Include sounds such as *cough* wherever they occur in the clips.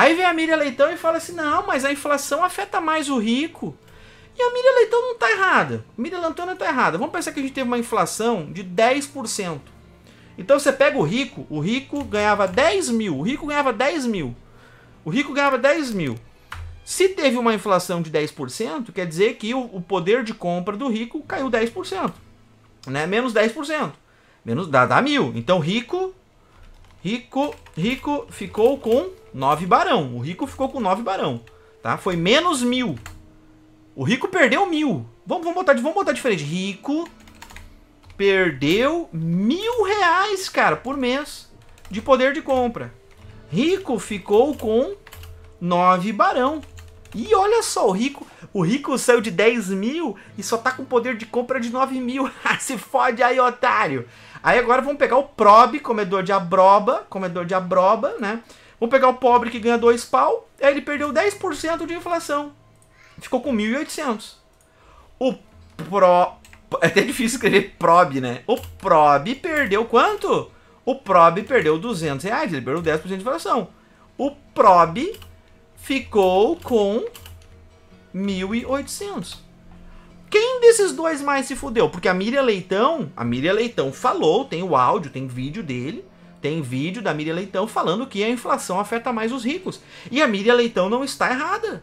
Aí vem a Miriam Leitão e fala assim: não, mas a inflação afeta mais o rico. E a Miriam Leitão não está errada. Miriam Leitão não está errada. Vamos pensar que a gente teve uma inflação de 10%. Então você pega o rico, o rico ganhava 10 mil, o rico ganhava 10 mil. O rico ganhava 10 mil. Se teve uma inflação de 10%, quer dizer que o, o poder de compra do rico caiu 10%. Né? Menos 10%. Menos dá, dá mil. Então rico Rico, Rico ficou com 9 barão. O Rico ficou com 9 barão. Tá? Foi menos mil. O Rico perdeu mil. Vamos, vamos, botar, vamos botar diferente. Rico perdeu mil reais, cara, por mês de poder de compra. Rico ficou com 9 barão. E olha só, o Rico... O rico saiu de 10 mil e só tá com poder de compra de 9 mil. *laughs* Ah, se fode aí, otário. Aí agora vamos pegar o probe, comedor de abroba, comedor de abroba, né? Vamos pegar o pobre que ganha 2 pau, aí ele perdeu 10% de inflação. Ficou com 1.800. O pro... É até difícil escrever probe, né? O probe perdeu quanto? O probe perdeu 200 reais, ele perdeu 10% de inflação. O probe ficou com 1.800. Quem desses dois mais se fudeu? Porque a Miriam Leitão, a Miriam Leitão falou, tem o áudio, tem vídeo dele, tem vídeo da Miriam Leitão falando que a inflação afeta mais os ricos. E a Miriam Leitão não está errada.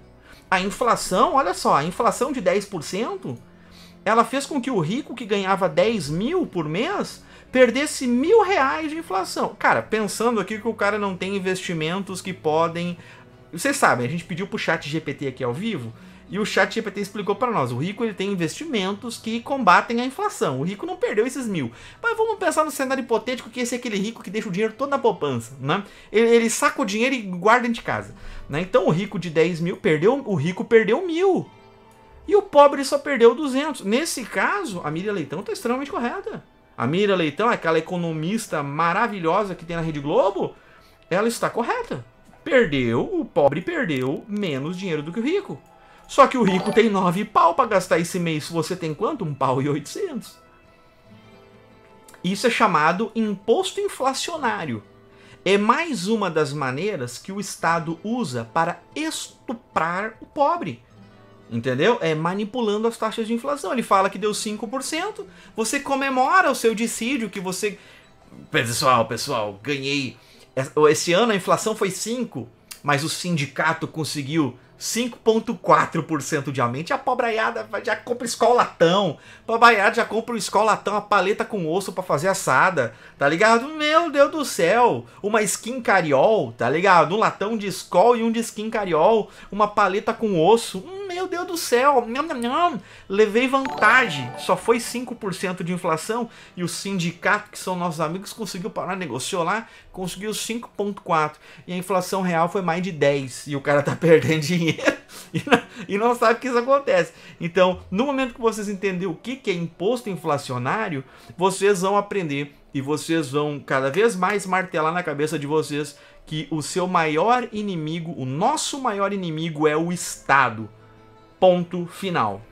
A inflação, olha só, a inflação de 10%, ela fez com que o rico que ganhava 10 mil por mês perdesse mil reais de inflação. Cara, pensando aqui que o cara não tem investimentos que podem. Vocês sabem, a gente pediu pro chat GPT aqui ao vivo e o chat GPT explicou para nós, o rico ele tem investimentos que combatem a inflação. O rico não perdeu esses mil. Mas vamos pensar no cenário hipotético que esse é aquele rico que deixa o dinheiro todo na poupança, né? Ele, ele saca o dinheiro e guarda dentro de casa. Né? Então o rico de 10 mil perdeu, o rico perdeu mil. E o pobre só perdeu 200. Nesse caso, a Miriam Leitão está extremamente correta. A Miriam Leitão, aquela economista maravilhosa que tem na Rede Globo, ela está correta. Perdeu, o pobre perdeu menos dinheiro do que o rico. Só que o rico tem nove pau para gastar esse mês. Você tem quanto? Um pau e oitocentos. Isso é chamado imposto inflacionário. É mais uma das maneiras que o Estado usa para estuprar o pobre. Entendeu? É manipulando as taxas de inflação. Ele fala que deu 5%, você comemora o seu dissídio que você. Pessoal, pessoal, ganhei. Esse ano a inflação foi 5% mas o sindicato conseguiu 5,4% de aumento. E a pobraiada já compra escolatão. A pobraiada já compra um escolatão, a paleta com osso para fazer assada, tá ligado? Meu Deus do céu! Uma skin cariol, tá ligado? Um latão de escol e um de skin cariol. Uma paleta com osso. Hum, meu Deus do céu, nham, nham, nham, levei vantagem. Só foi 5% de inflação e o sindicato, que são nossos amigos, conseguiu parar, negociou lá, conseguiu 5,4%. E a inflação real foi mais de 10%. E o cara tá *laughs* perdendo dinheiro e não, sabe o que isso acontece. Então, no momento que vocês entenderem o que, que é imposto inflacionário, vocês vão aprender e vocês vão cada vez mais martelar na cabeça de vocês que o seu maior inimigo, o nosso maior inimigo é o Estado. Ponto final.